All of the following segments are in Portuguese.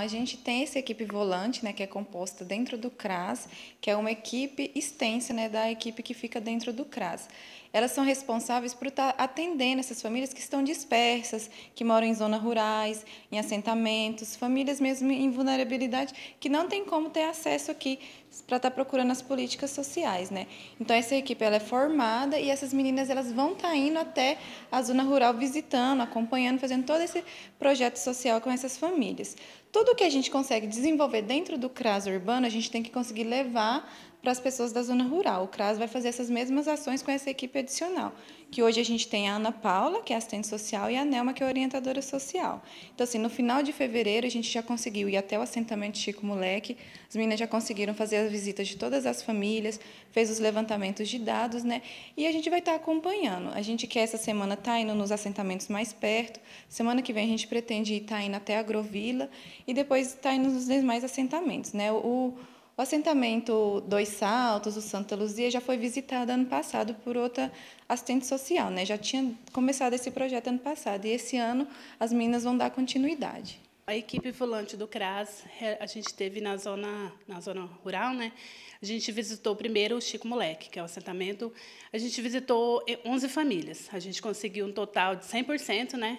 A gente tem essa equipe volante, né, que é composta dentro do CRAS, que é uma equipe extensa né, da equipe que fica dentro do CRAS. Elas são responsáveis por estar tá atendendo essas famílias que estão dispersas, que moram em zonas rurais, em assentamentos, famílias mesmo em vulnerabilidade, que não tem como ter acesso aqui para estar tá procurando as políticas sociais, né? Então essa equipe ela é formada e essas meninas elas vão estar tá indo até a zona rural visitando, acompanhando, fazendo todo esse projeto social com essas famílias. Tudo que a gente consegue desenvolver dentro do CRAS urbano, a gente tem que conseguir levar para as pessoas da zona rural. O CRAS vai fazer essas mesmas ações com essa equipe adicional, que hoje a gente tem a Ana Paula, que é assistente social, e a Nelma, que é orientadora social. Então, assim, no final de fevereiro, a gente já conseguiu ir até o assentamento Chico Moleque, as meninas já conseguiram fazer as visitas de todas as famílias, fez os levantamentos de dados, né? E a gente vai estar tá acompanhando. A gente quer essa semana estar tá indo nos assentamentos mais perto, semana que vem a gente pretende estar tá indo até a Agrovila e depois estar indo nos demais assentamentos, né? O, o assentamento Dois Saltos, o Santa Luzia, já foi visitado ano passado por outra assistente social, né? Já tinha começado esse projeto ano passado e esse ano as meninas vão dar continuidade. A equipe volante do CRAS, é, a gente teve na zona, na zona rural, né? A gente visitou primeiro o Chico Moleque, que é o assentamento. A gente visitou 11 é, famílias. A gente conseguiu um total de 100%, né?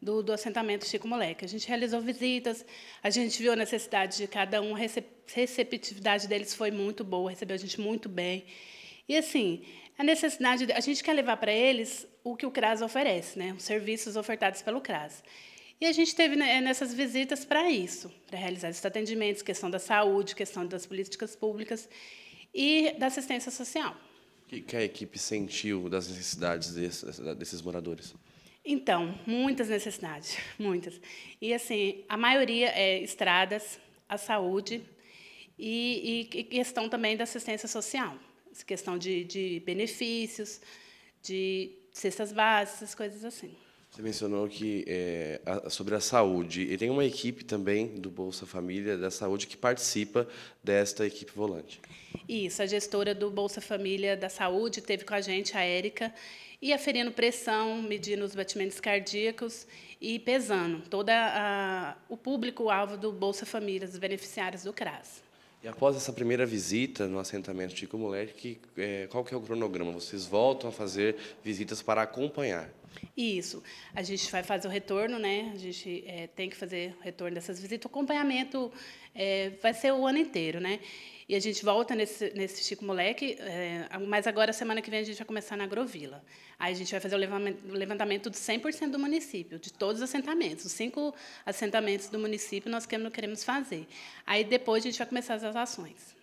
do, do assentamento Chico Moleque. A gente realizou visitas, a gente viu a necessidade de cada um, a receptividade deles foi muito boa, recebeu a gente muito bem. E, assim, a necessidade... A gente quer levar para eles o que o CRAS oferece, né? os serviços ofertados pelo CRAS. E a gente teve né, nessas visitas para isso, para realizar esses atendimentos, questão da saúde, questão das políticas públicas e da assistência social. O que a equipe sentiu das necessidades desses moradores? Então, muitas necessidades, muitas. E assim, a maioria é estradas, a saúde e, e questão também da assistência social, questão de, de benefícios, de cestas básicas, coisas assim. Você mencionou que é, a, sobre a saúde e tem uma equipe também do Bolsa Família da Saúde que participa desta equipe volante. Isso, a gestora do Bolsa Família da Saúde teve com a gente a Érica e aferindo pressão, medindo os batimentos cardíacos e pesando todo o público-alvo do Bolsa Família, os beneficiários do CRAS. E após essa primeira visita no assentamento de Cumulete, é, eh, qual que é o cronograma? Vocês voltam a fazer visitas para acompanhar? Isso. A gente vai fazer o retorno, né? A gente é, tem que fazer o retorno dessas visitas. O acompanhamento é, vai ser o ano inteiro, né? E a gente volta nesse, nesse Chico Moleque, é, mas agora, semana que vem, a gente vai começar na Agrovila. Aí a gente vai fazer o levantamento de 100% do município, de todos os assentamentos. Os cinco assentamentos do município nós queremos, queremos fazer. Aí depois a gente vai começar as ações.